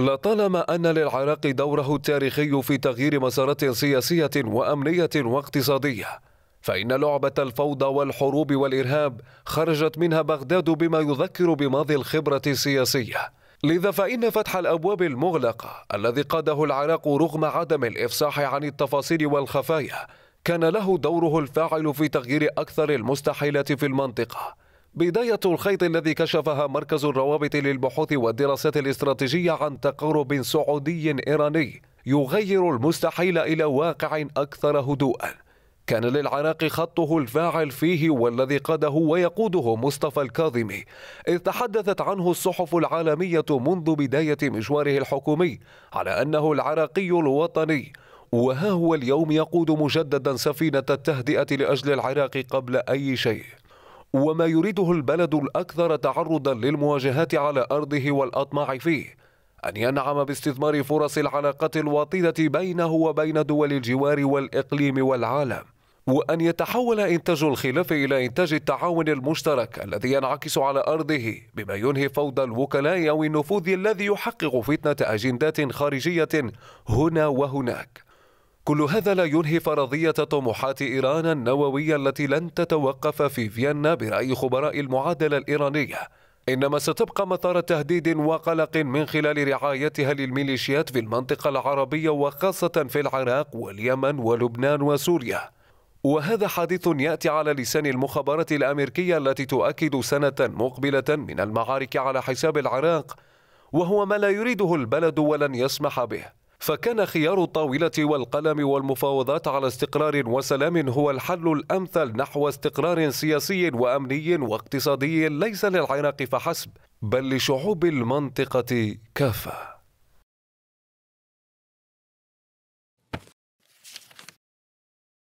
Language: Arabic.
لطالما أن للعراق دوره التاريخي في تغيير مسارات سياسية وأمنية واقتصادية فإن لعبة الفوضى والحروب والإرهاب خرجت منها بغداد بما يذكر بماضي الخبرة السياسية لذا فإن فتح الأبواب المغلقة الذي قاده العراق رغم عدم الإفصاح عن التفاصيل والخفايا كان له دوره الفاعل في تغيير أكثر المستحيلات في المنطقة بداية الخيط الذي كشفها مركز الروابط للبحوث والدراسات الاستراتيجية عن تقارب سعودي إيراني يغير المستحيل إلى واقع أكثر هدوءا كان للعراق خطه الفاعل فيه والذي قاده ويقوده مصطفى الكاظمي إذ تحدثت عنه الصحف العالمية منذ بداية مشواره الحكومي على أنه العراقي الوطني وها هو اليوم يقود مجددا سفينة التهدئة لأجل العراق قبل أي شيء وما يريده البلد الأكثر تعرضا للمواجهات على أرضه والأطماع فيه أن ينعم باستثمار فرص العلاقات الوطيدة بينه وبين دول الجوار والإقليم والعالم وأن يتحول إنتاج الخلاف إلى إنتاج التعاون المشترك الذي ينعكس على أرضه بما ينهي فوضى الوكلاء أو النفوذ الذي يحقق فتنة أجندات خارجية هنا وهناك كل هذا لا ينهي فرضية طموحات إيران النووية التي لن تتوقف في فيينا برأي خبراء المعادلة الإيرانية إنما ستبقى مثار تهديد وقلق من خلال رعايتها للميليشيات في المنطقة العربية وخاصة في العراق واليمن ولبنان وسوريا وهذا حديث يأتي على لسان المخابرات الأمريكية التي تؤكد سنة مقبلة من المعارك على حساب العراق وهو ما لا يريده البلد ولن يسمح به فكان خيار الطاولة والقلم والمفاوضات على استقرار وسلام هو الحل الأمثل نحو استقرار سياسي وأمني واقتصادي ليس للعراق فحسب بل لشعوب المنطقة كافة